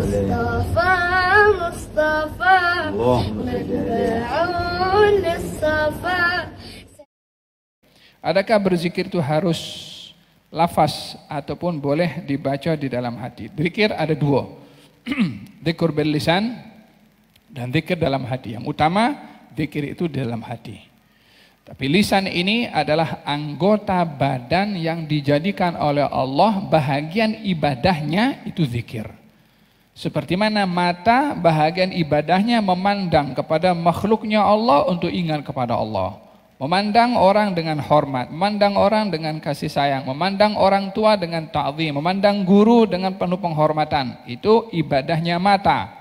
Mustafa Mustafa Adakah berzikir itu harus lafaz ataupun boleh dibaca di dalam hati? Zikir ada dua. zikir berlisan dan zikir dalam hati. Yang utama zikir itu dalam hati. Tapi lisan ini adalah anggota badan yang dijadikan oleh Allah bahagian ibadahnya itu zikir. Seperti mana mata bahagian ibadahnya memandang kepada makhluknya Allah untuk ingat kepada Allah. Memandang orang dengan hormat, memandang orang dengan kasih sayang, memandang orang tua dengan ta'zim, memandang guru dengan penuh penghormatan. Itu ibadahnya mata.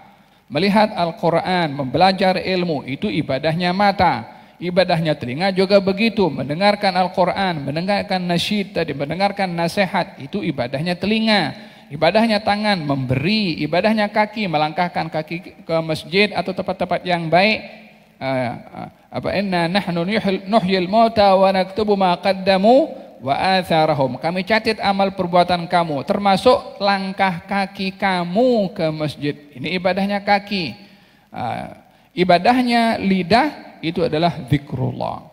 Melihat Al-Quran, membelajar ilmu, itu ibadahnya mata. Ibadahnya telinga juga begitu, mendengarkan Al-Quran, mendengarkan nasyid tadi, mendengarkan nasihat, itu ibadahnya telinga ibadahnya tangan memberi, ibadahnya kaki melangkahkan kaki ke masjid atau tempat-tempat yang baik. Eh, eh, apa inna nahnu nuhyil mauta wa naktubu ma qaddamu wa atharahum. Kami catat amal perbuatan kamu termasuk langkah kaki kamu ke masjid. Ini ibadahnya kaki. Eh, ibadahnya lidah itu adalah zikrullah.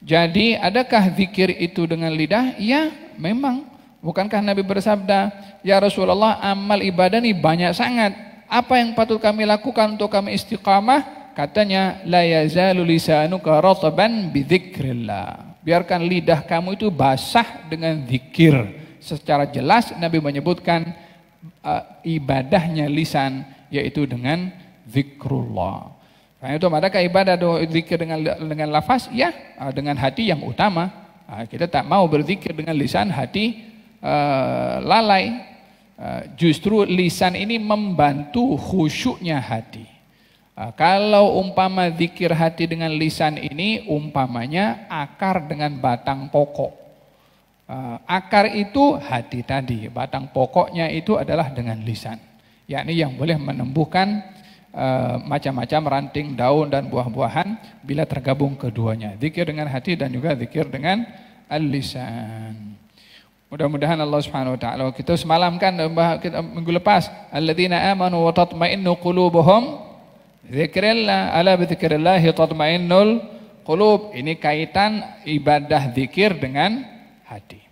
Jadi adakah zikir itu dengan lidah? Ya, memang Bukankah Nabi bersabda, Ya Rasulullah amal ibadah ini banyak sangat. Apa yang patut kami lakukan untuk kami istiqamah? Katanya, La yazalu lisanuka rataban bidhikrillah. Biarkan lidah kamu itu basah dengan zikir. Secara jelas Nabi menyebutkan uh, ibadahnya lisan yaitu dengan zikrullah. Karena itu adakah ibadah doa zikir dengan dengan lafaz? Ya, e, dengan hati yang utama. E, kita tak mau berzikir dengan lisan, hati Eh, lalai, eh, justru lisan ini membantu khusyuknya hati. Eh, kalau umpama zikir hati dengan lisan ini, umpamanya akar dengan batang pokok. akar itu hati tadi, batang pokoknya itu adalah dengan lisan. Yakni yang boleh menembuhkan macam-macam ranting, daun dan buah-buahan bila tergabung keduanya. Zikir dengan hati dan juga zikir dengan al-lisan. Mudah-mudahan Allah Subhanahu wa taala kita semalam kan kita minggu lepas alladzina amanu wa tatma'innu qulubuhum dzikrillah ala bi dzikrillah tatma'innul qulub. Ini kaitan ibadah zikir dengan hati.